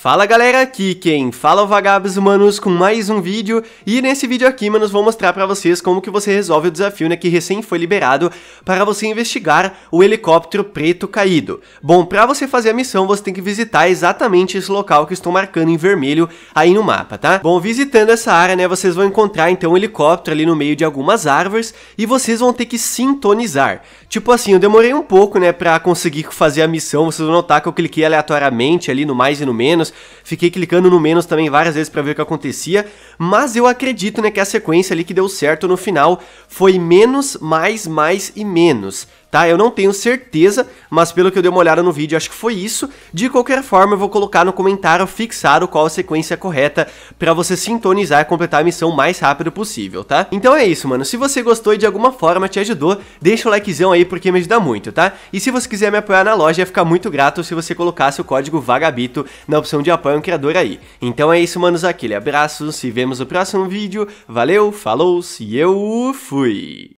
Fala galera, aqui quem fala é o Vagabos Humanos com mais um vídeo e nesse vídeo aqui, manos, vou mostrar pra vocês como que você resolve o desafio né, que recém foi liberado para você investigar o helicóptero preto caído. Bom, pra você fazer a missão, você tem que visitar exatamente esse local que estou marcando em vermelho aí no mapa, tá? Bom, visitando essa área, né, vocês vão encontrar então um helicóptero ali no meio de algumas árvores e vocês vão ter que sintonizar. Tipo assim, eu demorei um pouco, né, pra conseguir fazer a missão, vocês vão notar que eu cliquei aleatoriamente ali no mais e no menos, menos. Fiquei clicando no menos também várias vezes para ver o que acontecia, mas eu acredito né, que a sequência ali que deu certo no final foi menos, mais, mais e menos tá? Eu não tenho certeza, mas pelo que eu dei uma olhada no vídeo, acho que foi isso. De qualquer forma, eu vou colocar no comentário fixado qual a sequência correta para você sintonizar e completar a missão o mais rápido possível, tá? Então é isso, mano. Se você gostou e de alguma forma te ajudou, deixa o likezão aí porque me ajuda muito, tá? E se você quiser me apoiar na loja, ia ficar muito grato se você colocasse o código VAGABITO na opção de apoio ao criador aí. Então é isso, manos. Aquele abraço, se vemos no próximo vídeo. Valeu, falou, se eu fui!